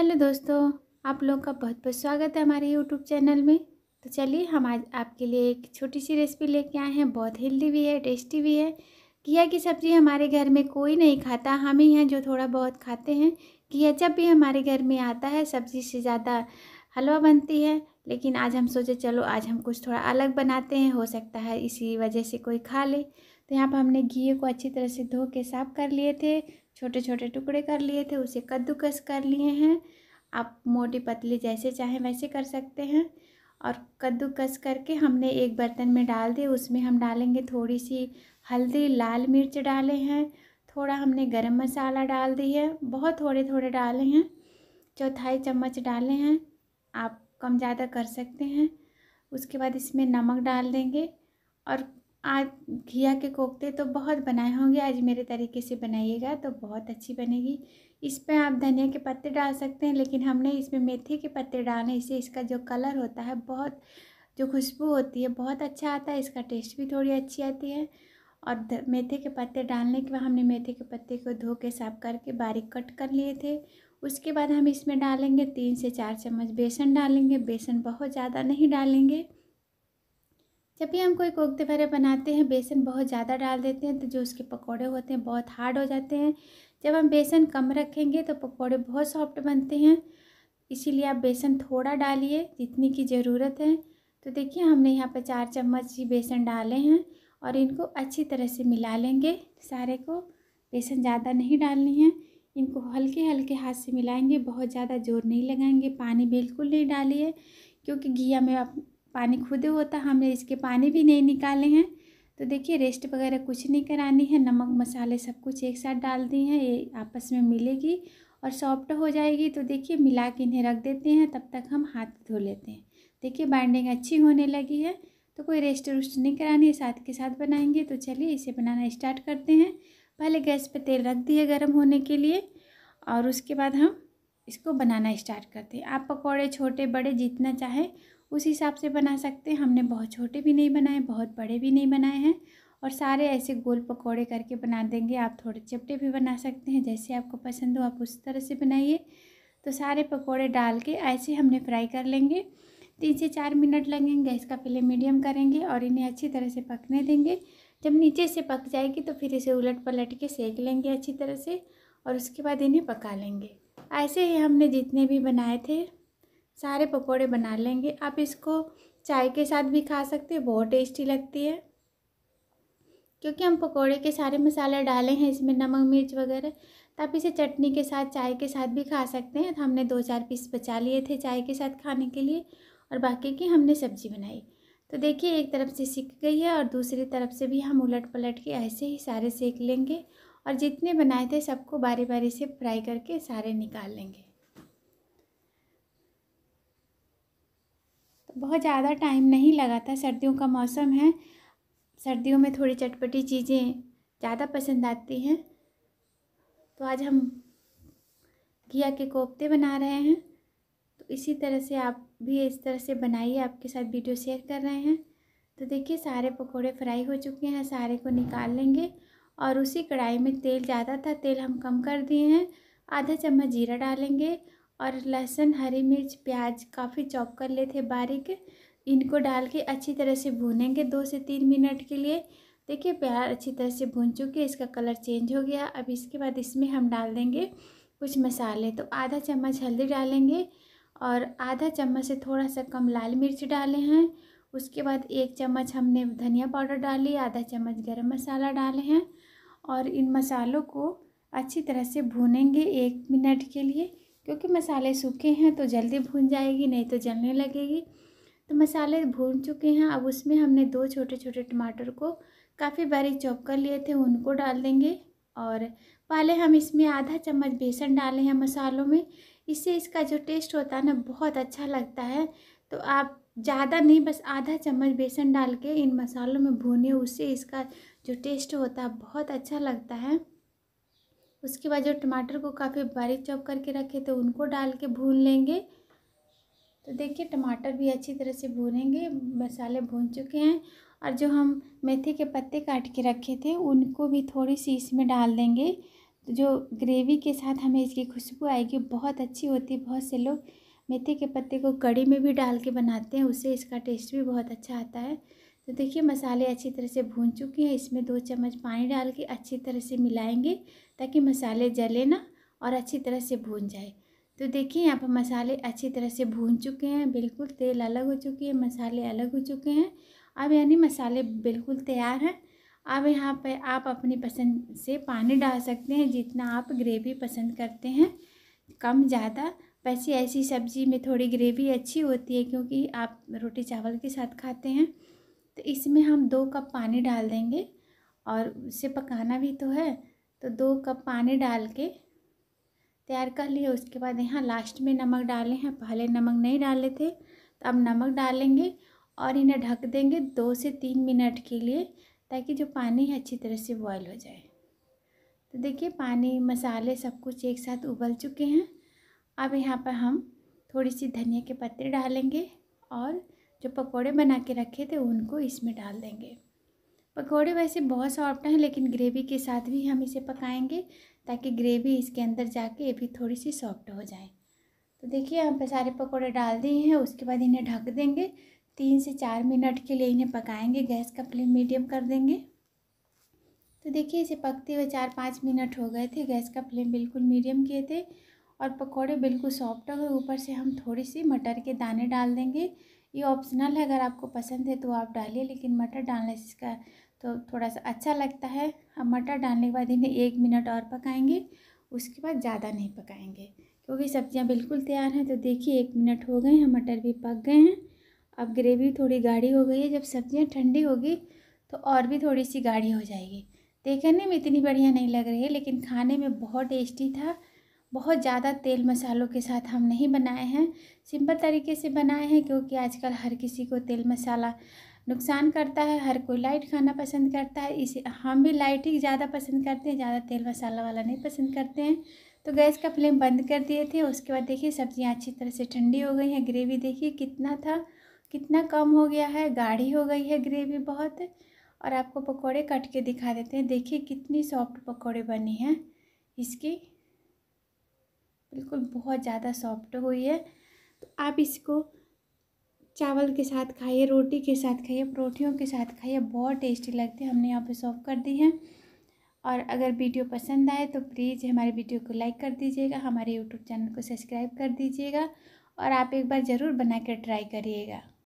hello दोस्तों आप लोगों का बहुत बहुत स्वागत है हमारे यूट्यूब चैनल में तो चलिए हम आज आपके लिए एक छोटी सी रेसिपी लेके आए हैं बहुत हेल्दी भी है टेस्टी भी है किया की सब्ज़ी हमारे घर में कोई नहीं खाता हम ही हैं जो थोड़ा बहुत खाते हैं किया जब भी हमारे घर में आता है सब्ज़ी से ज़्यादा हलवा बनती है लेकिन आज हम सोचे चलो आज हम कुछ थोड़ा अलग बनाते हैं हो सकता है इसी वजह से कोई खा ले तो यहाँ पर हमने घी को अच्छी तरह से धो के साफ़ कर लिए थे छोटे छोटे टुकड़े कर लिए थे उसे कद्दूकस कर लिए हैं आप मोटी पतली जैसे चाहें वैसे कर सकते हैं और कद्दूकस करके हमने एक बर्तन में डाल दिए उसमें हम डालेंगे थोड़ी सी हल्दी लाल मिर्च डाले हैं थोड़ा हमने गरम मसाला डाल दी है बहुत थोड़े थोड़े डाले हैं चौथाई चम्मच डाले हैं आप कम ज़्यादा कर सकते हैं उसके बाद इसमें नमक डाल देंगे और आज घिया के कोफ्ते तो बहुत बनाए होंगे आज मेरे तरीके से बनाइएगा तो बहुत अच्छी बनेगी इस पर आप धनिया के पत्ते डाल सकते हैं लेकिन हमने इसमें मेथी के पत्ते डालने से इसका जो कलर होता है बहुत जो खुशबू होती है बहुत अच्छा आता है इसका टेस्ट भी थोड़ी अच्छी आती है और मेथी के पत्ते डालने के बाद हमने मेथी के पत्ते को धो के साफ करके बारीक कट कर लिए थे उसके बाद हम इसमें डालेंगे तीन से चार चम्मच बेसन डालेंगे बेसन बहुत ज़्यादा नहीं डालेंगे जब भी हम कोई कोफ्ते वगैरह बनाते हैं बेसन बहुत ज़्यादा डाल देते हैं तो जो उसके पकौड़े होते हैं बहुत हार्ड हो जाते हैं जब हम बेसन कम रखेंगे तो पकौड़े बहुत सॉफ्ट बनते हैं इसीलिए आप बेसन थोड़ा डालिए जितनी की ज़रूरत है तो देखिए हमने यहाँ पर चार चम्मच ही बेसन डाले हैं और इनको अच्छी तरह से मिला लेंगे सारे को बेसन ज़्यादा नहीं डालनी है इनको हल्के हल्के हाथ से मिलाएंगे बहुत ज़्यादा जोर नहीं लगाएंगे पानी बिल्कुल नहीं डालिए क्योंकि घिया में आप पानी खुद होता हमने इसके पानी भी नहीं निकाले हैं तो देखिए रेस्ट वगैरह कुछ नहीं करानी है नमक मसाले सब कुछ एक साथ डाल दिए हैं ये आपस में मिलेगी और सॉफ्ट हो जाएगी तो देखिए मिला के इन्हें रख देते हैं तब तक हम हाथ धो लेते हैं देखिए बाइंडिंग अच्छी होने लगी है तो कोई रेस्ट रुस्ट नहीं करानी है साथ के साथ बनाएंगे तो चलिए इसे बनाना स्टार्ट करते हैं पहले गैस पर तेल रख दिए गर्म होने के लिए और उसके बाद हम इसको बनाना स्टार्ट करते हैं आप पकौड़े छोटे बड़े जितना चाहें उस हिसाब से बना सकते हैं हमने बहुत छोटे भी नहीं बनाए बहुत बड़े भी नहीं बनाए हैं और सारे ऐसे गोल पकौड़े करके बना देंगे आप थोड़े चपटे भी बना सकते हैं जैसे आपको पसंद हो आप उस तरह से बनाइए तो सारे पकौड़े डाल के ऐसे हमने फ्राई कर लेंगे तीन से चार मिनट लगेंगे गैस का फ्लेम मीडियम करेंगे और इन्हें अच्छी तरह से पकने देंगे जब नीचे से पक जाएगी तो फिर इसे उलट पलट के सेक लेंगे अच्छी तरह से और उसके बाद इन्हें पका लेंगे ऐसे ही हमने जितने भी बनाए थे सारे पकोड़े बना लेंगे आप इसको चाय के साथ भी खा सकते हैं बहुत टेस्टी लगती है क्योंकि हम पकोड़े के सारे मसाले डाले हैं इसमें नमक मिर्च वगैरह तो आप इसे चटनी के साथ चाय के साथ भी खा सकते हैं तो हमने दो चार पीस बचा लिए थे चाय के साथ खाने के लिए और बाकी की हमने सब्जी बनाई तो देखिए एक तरफ से सीख गई है और दूसरी तरफ से भी हम उलट पलट के ऐसे ही सारे सेक लेंगे और जितने बनाए थे सबको बारी बारी से फ्राई करके सारे निकाल लेंगे बहुत ज़्यादा टाइम नहीं लगा था सर्दियों का मौसम है सर्दियों में थोड़ी चटपटी चीज़ें ज़्यादा पसंद आती हैं तो आज हम घिया के कोफ्ते बना रहे हैं तो इसी तरह से आप भी इस तरह से बनाइए आपके साथ वीडियो शेयर कर रहे हैं तो देखिए सारे पकोड़े फ्राई हो चुके हैं सारे को निकाल लेंगे और उसी कढ़ाई में तेल ज़्यादा था तेल हम कम कर दिए हैं आधा चम्मच जीरा डालेंगे और लहसुन हरी मिर्च प्याज काफ़ी चॉप कर लिए थे बारीक इनको डाल के अच्छी तरह से भूनेंगे दो से तीन मिनट के लिए देखिए प्याज अच्छी तरह से भून चुके इसका कलर चेंज हो गया अब इसके बाद इसमें हम डाल देंगे कुछ मसाले तो आधा चम्मच हल्दी डालेंगे और आधा चम्मच से थोड़ा सा कम लाल मिर्च डाले हैं उसके बाद एक चम्मच हमने धनिया पाउडर डाली आधा चम्मच गरम मसाला डाले हैं और इन मसालों को अच्छी तरह से भूनेंगे एक मिनट के लिए क्योंकि मसाले सूखे हैं तो जल्दी भून जाएगी नहीं तो जलने लगेगी तो मसाले भून चुके हैं अब उसमें हमने दो छोटे छोटे टमाटर को काफ़ी बारीक चॉप कर लिए थे उनको डाल देंगे और पहले हम इसमें आधा चम्मच बेसन डाले हैं मसालों में इससे इसका जो टेस्ट होता है ना बहुत अच्छा लगता है तो आप ज़्यादा नहीं बस आधा चम्मच बेसन डाल के इन मसालों में भूने उससे इसका जो टेस्ट होता है बहुत अच्छा लगता है उसके बाद जो टमाटर को काफ़ी बारीक चॉप करके रखे तो उनको डाल के भून लेंगे तो देखिए टमाटर भी अच्छी तरह से भूनेंगे मसाले भून चुके हैं और जो हम मेथी के पत्ते काट के रखे थे उनको भी थोड़ी सी इसमें डाल देंगे तो जो ग्रेवी के साथ हमें इसकी खुशबू आएगी बहुत अच्छी होती है बहुत से लोग मेथी के पत्ते को कड़ी में भी डाल के बनाते हैं उससे इसका टेस्ट भी बहुत अच्छा आता है तो देखिए मसाले अच्छी तरह से भून चुके हैं इसमें दो चम्मच पानी डाल के अच्छी तरह से मिलाएंगे ताकि मसाले जले ना और अच्छी तरह से भून जाए तो देखिए यहाँ पर मसाले अच्छी तरह से भून चुके हैं बिल्कुल तेल अलग हो चुकी है मसाले अलग हो चुके हैं अब यानी मसाले बिल्कुल तैयार हैं अब यहाँ पर आप अपनी पसंद से पानी डाल सकते हैं जितना आप ग्रेवी पसंद करते हैं कम ज़्यादा वैसे ऐसी सब्ज़ी में थोड़ी ग्रेवी अच्छी होती है क्योंकि आप रोटी चावल के साथ खाते हैं तो इसमें हम दो कप पानी डाल देंगे और उसे पकाना भी तो है तो दो कप पानी डाल के तैयार कर लिए उसके बाद यहाँ लास्ट में नमक डाले हैं पहले नमक नहीं डाले थे तो अब नमक डालेंगे और इन्हें ढक देंगे दो से तीन मिनट के लिए ताकि जो पानी है अच्छी तरह से बॉयल हो जाए तो देखिए पानी मसाले सब कुछ एक साथ उबल चुके हैं अब यहाँ पर हम थोड़ी सी धनिया के पत्ते डालेंगे और जो पकोड़े बना के रखे थे उनको इसमें डाल देंगे पकौड़े वैसे बहुत सॉफ्ट हैं लेकिन ग्रेवी के साथ भी हम इसे पकाएंगे ताकि ग्रेवी इसके अंदर जाके ये भी थोड़ी सी सॉफ्ट हो जाए तो देखिए हम पर सारे पकौड़े डाल दिए हैं उसके बाद इन्हें ढक देंगे तीन से चार मिनट के लिए इन्हें पकाएंगे गैस का फ्लेम मीडियम कर देंगे तो देखिए इसे पकते हुए चार पाँच मिनट हो गए थे गैस का फ्लेम बिल्कुल मीडियम किए थे और पकौड़े बिल्कुल सॉफ्ट हो गए ऊपर से हम थोड़ी सी मटर के दाने डाल देंगे ये ऑप्शनल है अगर आपको पसंद है तो आप डालिए लेकिन मटर डालने से इसका तो थोड़ा सा अच्छा लगता है अब मटर डालने के बाद इन्हें एक मिनट और पकाएंगे उसके बाद ज़्यादा नहीं पकाएंगे क्योंकि सब्जियां बिल्कुल तैयार हैं तो देखिए एक मिनट हो गए हैं मटर भी पक गए हैं अब ग्रेवी थोड़ी गाढ़ी हो गई है जब सब्ज़ियाँ ठंडी होगी तो और भी थोड़ी सी गाढ़ी हो जाएगी देखने में इतनी बढ़िया नहीं लग रही है लेकिन खाने में बहुत टेस्टी था बहुत ज़्यादा तेल मसालों के साथ हम नहीं बनाए हैं सिंपल तरीके से बनाए हैं क्योंकि आजकल हर किसी को तेल मसाला नुकसान करता है हर कोई लाइट खाना पसंद करता है इसे हम भी लाइट ही ज़्यादा पसंद करते हैं ज़्यादा तेल मसाला वाला नहीं पसंद करते हैं तो गैस का फ्लेम बंद कर दिए थे उसके बाद देखिए सब्ज़ियाँ अच्छी तरह से ठंडी हो गई हैं ग्रेवी देखिए कितना था कितना कम हो गया है गाढ़ी हो गई है ग्रेवी बहुत और आपको पकौड़े कट के दिखा देते हैं देखिए कितनी सॉफ्ट पकौड़े बनी हैं इसकी बिल्कुल बहुत ज़्यादा सॉफ्ट हुई है तो आप इसको चावल के साथ खाइए रोटी के साथ खाइए परोठियों के साथ खाइए बहुत टेस्टी लगती है हमने यहाँ पे सॉफ्ट कर दी है और अगर वीडियो पसंद आए तो प्लीज़ हमारे वीडियो को लाइक कर दीजिएगा हमारे यूट्यूब चैनल को सब्सक्राइब कर दीजिएगा और आप एक बार ज़रूर बना कर ट्राई करिएगा